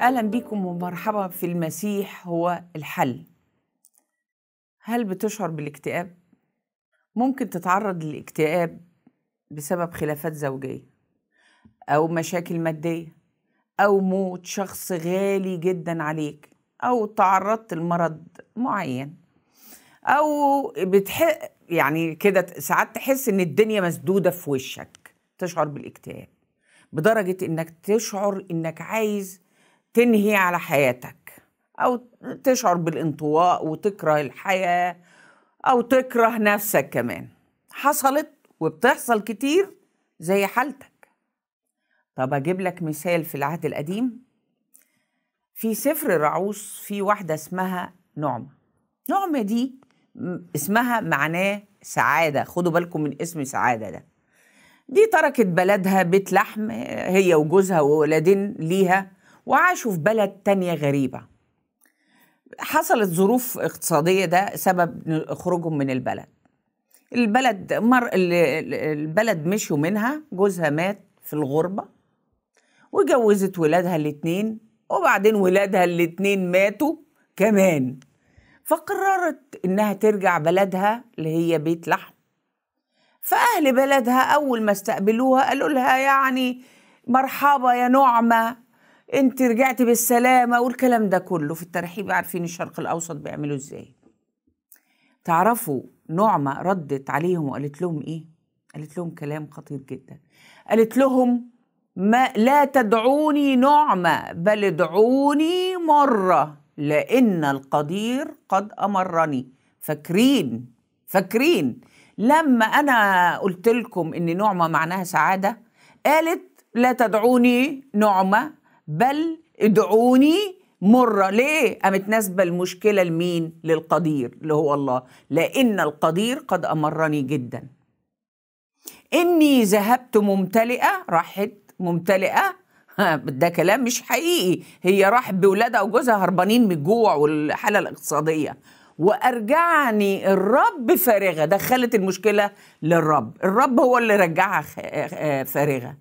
اهلا بيكم ومرحبا في المسيح هو الحل هل بتشعر بالاكتئاب ممكن تتعرض للاكتئاب بسبب خلافات زوجيه او مشاكل ماديه او موت شخص غالي جدا عليك او تعرضت لمرض معين او بتحق يعني كده ساعات تحس ان الدنيا مسدوده في وشك تشعر بالاكتئاب بدرجه انك تشعر انك عايز تنهي على حياتك أو تشعر بالانطواء وتكره الحياة أو تكره نفسك كمان حصلت وبتحصل كتير زي حالتك طب أجيب لك مثال في العهد القديم في سفر رعوس في واحدة اسمها نعمة نعمة دي اسمها معناه سعادة خدوا بالكم من اسم سعادة ده دي تركت بلدها بيت لحم هي وجوزها وولادين ليها وعاشوا في بلد تانية غريبة حصلت ظروف اقتصادية ده سبب خروجهم من البلد البلد مر... البلد مشوا منها جوزها مات في الغربة وجوزت ولادها الاتنين وبعدين ولادها الاتنين ماتوا كمان فقررت انها ترجع بلدها اللي هي بيت لحم فاهل بلدها اول ما استقبلوها قالوا لها يعني مرحبا يا نعمه انت رجعتي بالسلامه والكلام ده كله في الترحيب عارفين الشرق الاوسط بيعملوا ازاي تعرفوا نعمه ردت عليهم وقالت لهم ايه قالت لهم كلام خطير جدا قالت لهم ما لا تدعوني نعمه بل ادعوني مره لان القدير قد امرني فاكرين فاكرين لما انا قلت لكم ان نعمه معناها سعاده قالت لا تدعوني نعمه بل ادعوني مرة ليه؟ قامت ناسبة المشكلة لمين؟ للقدير اللي هو الله لأن القدير قد أمرني جدا إني ذهبت ممتلئة راحت ممتلئة ده كلام مش حقيقي هي راحت بولادها وجوزها هربانين من الجوع والحالة الاقتصادية وارجعني الرب فارغه دخلت المشكله للرب الرب هو اللي رجعها آه، آه، فارغه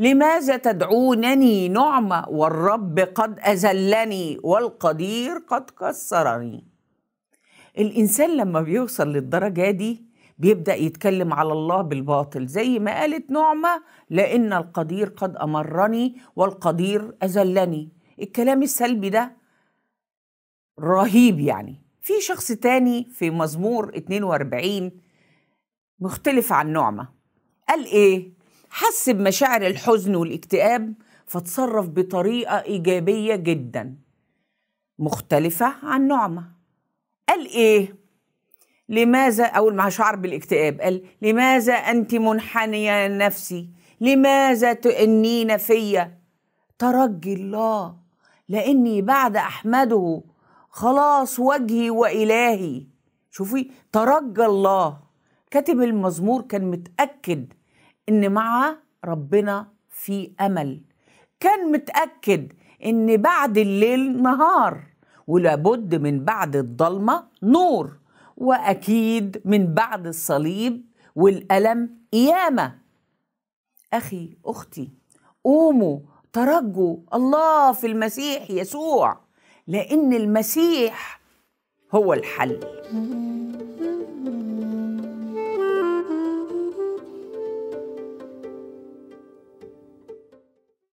لماذا تدعونني نعمة والرب قد أذلني والقدير قد كسرني الإنسان لما بيوصل للدرجة دي بيبدأ يتكلم على الله بالباطل زي ما قالت نعمة لأن القدير قد أمرني والقدير أذلني الكلام السلبي ده رهيب يعني في شخص تاني في مزمور 42 مختلف عن نعمة قال إيه؟ حس بمشاعر الحزن والاكتئاب فتصرف بطريقة إيجابية جدا مختلفة عن نعمة قال إيه؟ لماذا أول ما شعر بالاكتئاب قال لماذا أنت منحنية نفسي لماذا تؤنين فيا ترجي الله لأني بعد أحمده خلاص وجهي وإلهي شوفي ترجى الله كاتب المزمور كان متأكد ان مع ربنا في امل كان متاكد ان بعد الليل نهار ولابد من بعد الضلمه نور واكيد من بعد الصليب والالم قيامه اخي اختي قوموا ترجوا الله في المسيح يسوع لان المسيح هو الحل